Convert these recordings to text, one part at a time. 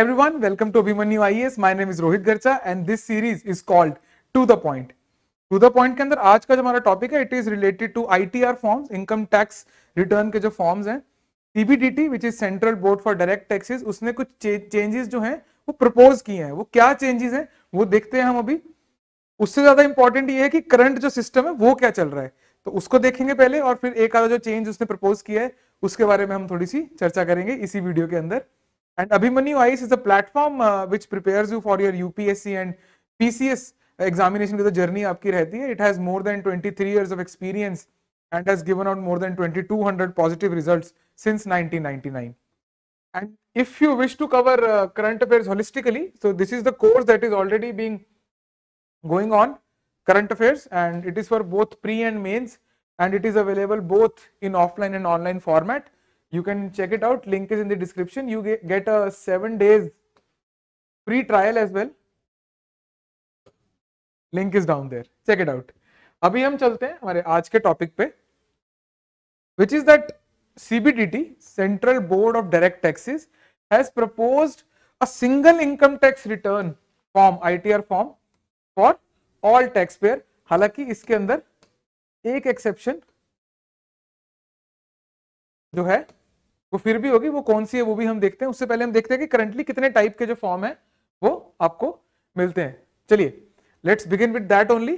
everyone, welcome to Abhimanyu IAS. E My name is Rohit Garcha and this series is called to the point to the point के अंदर आज का जो हमारा topic है it is related to ITR forms income tax return के जो forms हैं CBDT which is central board for direct taxes उसने कुछ चेंजेस जो हैं वो प्रपोज किए हैं वो क्या चेंजेस हैं वो देखते हैं हम अभी उससे ज्यादा इंपॉर्टेंट ये है कि करंट जो सिस्टम है वो क्या चल रहा है तो उसको देखेंगे पहले और फिर एक आधा जो चेंज उसने प्रपोज किया है उसके बारे में हम थोड़ी सी चर्चा करेंगे इसी वीडियो के अंदर And Abhimanyu ICE is a platform uh, which prepares you for your UPSC and PCS examination with the journey aapki rehti hai. It has more than 23 years of experience and has given out more than 2200 positive results since 1999. And if you wish to cover uh, current affairs holistically, so this is the course that is already being going on, current affairs, and it is for both pre and mains, and it is available both in offline and online format. you can check it out link is in the description you get a 7 days free trial as well link is down there check it out अभी हम चलते हैं हमारे आज के topic पे which is that CBDT Central Board of Direct Taxes has proposed a single income tax return form ITR form for all taxpayer हालांकि इसके अंदर एक एक्सेप्शन जो है वो फिर भी होगी वो कौन सी है वो भी हम देखते हैं उससे पहले हम देखते हैं कि करंटली कितने टाइप के जो फॉर्म है वो आपको मिलते हैं चलिए let's begin with that only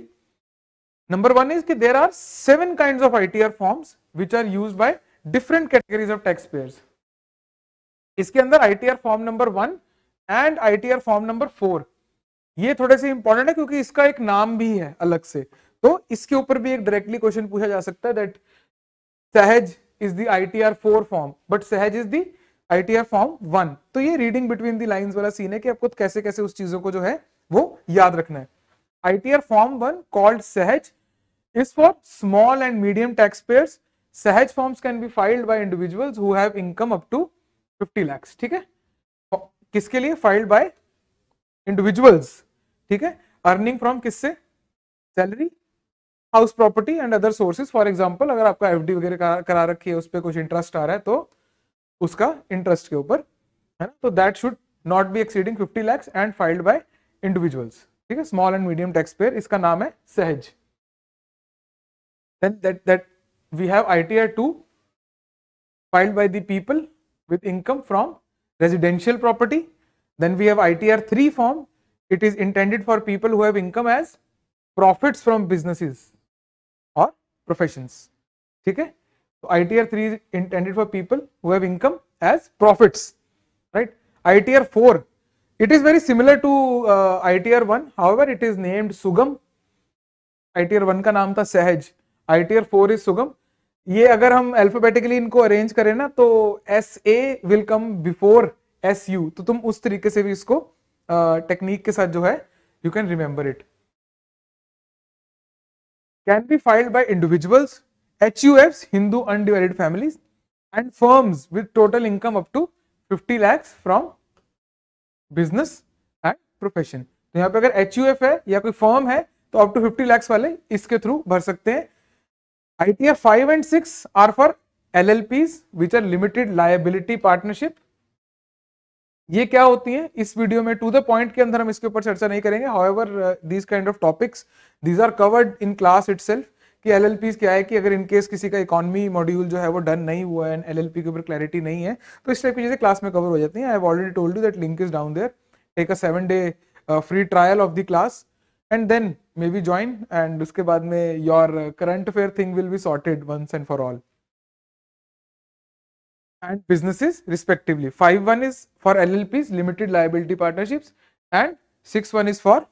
number Number one is that there are seven kinds of ITR which are use used different categories of tax payer इसके अंदर ITR form number one and ITR form number four ये थोड़े से important है क्योंकि इसका एक नाम भी है अलग से तो इसके ऊपर भी एक डायरेक्टली क्वेश्चन पूछा जा सकता है दैट सहज is the ITR 4 form, but Sahaj is the ITR form 1. तो ये reading between the lines वाला सीन है कि आपको कैसे कैसे उस चीजों को जो है वो याद रखना है ITR form 1 called Sahaj is for small and medium taxpayers. Sahaj forms can be filed by individuals who have income up to 50 lakhs. ठीक है किसके लिए filed by individuals. ठीक है अर्निंग फ्रॉम किससे salary house property and other sources for example अगर आपका F वगैरह करा, करा रखी है उस पर कुछ इंटरेस्ट आ रहा है तो उसका इंटरेस्ट के ऊपर है ना तो that should not be exceeding fifty lakhs and filed by individuals ठीक है small and medium tax payer इसका नाम है सहज then that that we have ITR 2 filed by the people with income from residential property. Then we have ITR 3 form. It is intended for people who have income as profits from businesses. professions ठीक है तो ITR 3 is intended for people who have income as profits right ITR 4 it is very similar to uh, ITR 1 however it is named Sugam ITR 1 का नाम था सहज ITR 4 is Sugam ये अगर हम अल्फाबेटिकली इनको अरेंज करें ना तो S A will come before S U तो तुम उस तरीके से भी इसको टेक्निक uh, के साथ जो है you can remember it can be filed by individuals, HUFs, Hindu undivided families, and firms with total income up to 50 lakhs from business and profession. तो यहाँ पे अगर एच है या कोई फर्म है तो अप टू 50 लैक्स वाले इसके थ्रू भर सकते हैं I T F five and six are for L L Ps which are limited liability partnership ये क्या होती है इस वीडियो में टू द पॉइंट के अंदर हम इसके ऊपर चर्चा नहीं करेंगे however these kind of topics these are covered in class it कि एल क्या है कि अगर इनकेस किसी का इकोनॉमी मॉड्यूल जो है वो डन नहीं हुआ है एंड एल के ऊपर क्लैरिटी नहीं है तो इस टाइप की चीज़ें क्लास में कवर हो जाती हैं I have already told you that link is down there take a seven day free trial of the class and then maybe join and उसके बाद में your current affair thing will be sorted once and for all and businesses respectively. 5.1 is for LLPs, limited liability partnerships and 6.1 is for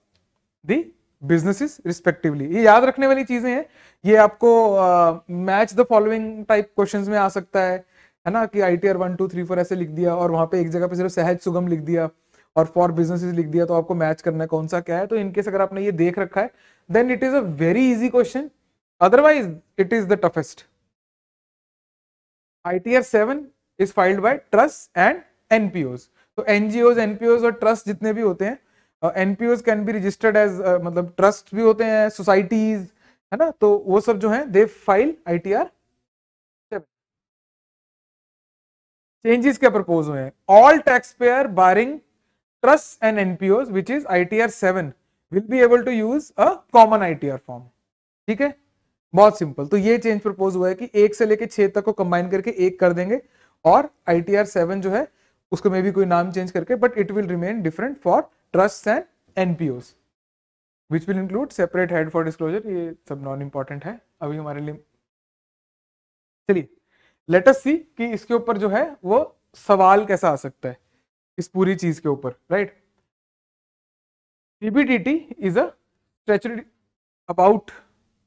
the businesses respectively. ये याद रखने वाली चीजें हैं ये आपको match the following type questions में आ सकता है है ना कि I T R one two three four ऐसे लिख दिया और वहां पे एक जगह पे सिर्फ सहज सुगम लिख दिया और फॉर बिजनेसेस लिख दिया तो आपको मैच करना है कौन सा क्या है तो इनकेस अगर आपने ये देख रखा है then it is a very easy question otherwise it is the toughest I T R seven is filed by trust and NPOs तो एनजीओज एनपीओज और ट्रस्ट जितने भी होते हैं NPOs can be registered as मतलब ट्रस्ट भी होते हैं सोसाइटीज है ना तो वो सब जो है they file I T R changes क्या प्रपोज हुए हैं all tax payer barring trust and NPO which is I T R seven will be able to use a common I T R form ठीक है बहुत simple तो ये change propose हुआ है कि एक से लेके छह तक को कंबाइन करके एक कर देंगे और आई टी जो है उसको मे भी कोई नाम चेंज करके but it will remain different for trust and N which will include separate head for disclosure ये सब नॉन इंपॉर्टेंट है अभी हमारे लिए चलिए लेटस सी कि इसके ऊपर जो है वो सवाल कैसा आ सकता है इस पूरी चीज के ऊपर right CBDT is a statutory about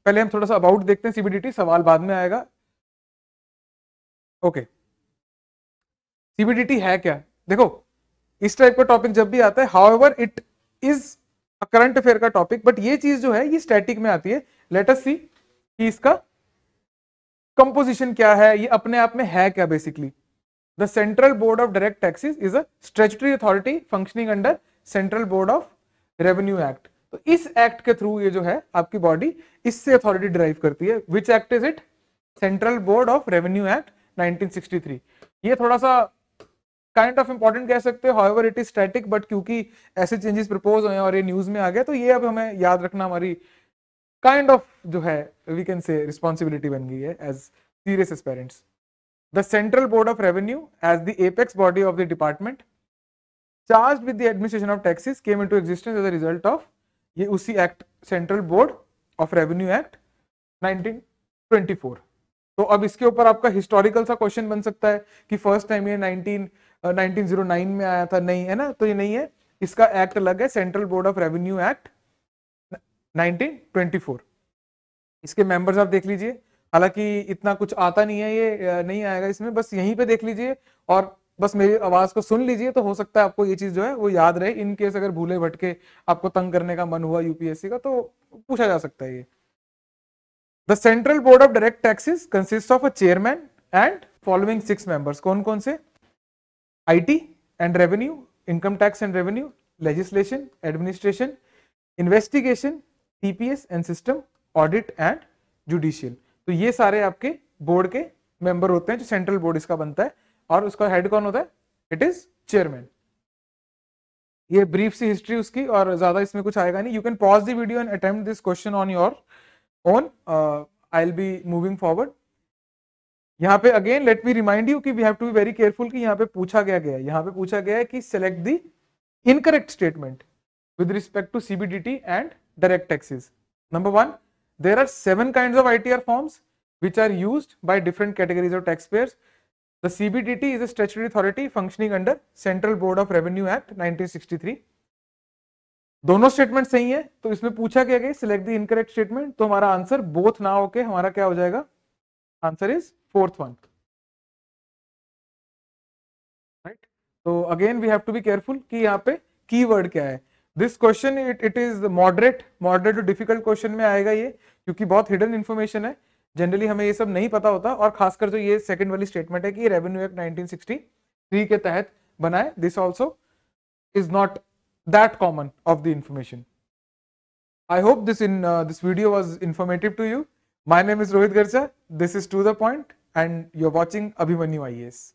पहले हम थोड़ा सा अबाउट देखते हैं सीबीडीटी सवाल बाद में आएगा ओके okay. सीबीडीटी है क्या देखो इस टाइप का टॉपिक जब भी आता है however it is current affair का टॉपिक बट ये चीज जो है ये स्टैटिक में आती है लेटस सी कि इसका कंपोजिशन क्या है ये अपने आप में है क्या basically the central board of direct taxes is a statutory authority functioning under central board of revenue act तो इस एक्ट के थ्रू ये जो है आपकी बॉडी इससे अथॉरिटी ड्राइव करती है which act is it central board of revenue act 1963 ये थोड़ा सा काइंड ऑफ इंपॉर्टेंट कह सकते हैं however it is static but क्योंकि ऐसे चेंजेस प्रपोज हुए और ये न्यूज में आ गया तो ये अब हमें याद रखना हमारी काइंड ऑफ जो है वी कैन से रिस्पॉन्सिबिलिटी बन गई है as serious as parents the central board of revenue as the apex body of the department charge with the administration of taxes came into existence as a result of ये उसी act central board of revenue act 1924 तो अब इसके ऊपर आपका historical सा question बन सकता है कि फर्स्ट टाइम ये 1909 में आया था नहीं है ना तो ये नहीं है इसका एक्ट अलग है central board of revenue act 1924 इसके मेंबर्स आप देख लीजिए हालांकि इतना कुछ आता नहीं है ये नहीं आएगा इसमें बस यहीं पे देख लीजिए और बस मेरी आवाज को सुन लीजिए तो हो सकता है आपको ये चीज जो है वो याद रहे इन केस अगर भूले भटके आपको तंग करने का मन हुआ यूपीएससी का तो पूछा जा सकता है ये the central board of direct taxes consist of a chairman and following six members कौन कौन से IT and revenue, income tax and revenue, legislation, administration, investigation, TPS and system, audit and judicial. तो ये सारे आपके बोर्ड के member होते हैं जो सेंट्रल बोर्ड इसका बनता है और उसका हेड कौन होता है इट इज चेयरमैन ये ब्रीफ सी हिस्ट्री उसकी और ज्यादा इसमें कुछ आएगा नहीं you can pause the video and attempt this question on your own I will be moving forward यहाँ पे again let me remind you की we have to be very careful कि यहाँ पे पूछा गया गया यहाँ पे पूछा गया है कि select the incorrect statement with respect to CBDT and direct taxes number one there are seven kind of I forms which are use by different categories of tax payer the CBDT is a statutory authority functioning under central board of revenue act nineteen sixty three दोनों statement सही है तो इसमें पूछा गया गया select the incorrect statement तो हमारा आंसर बोथ ना होके हमारा क्या हो जाएगा answer is fourth one right so again we have to be careful ki yahan pe keyword kya hai this question it it is moderate moderate to difficult question में आएगा ये क्योंकि बहुत हिडन इन्फॉर्मेशन है जनरली हमें ये सब नहीं पता होता और खासकर जो ये सेकंड वाली स्टेटमेंट है कि रेवेन्यू एक्ट 1963 के तहत बनाए this also is not that common of the information I hope this in this video was informative to you my name is Rohit Garja this is to the point and you're watching Abhimanyu IAS.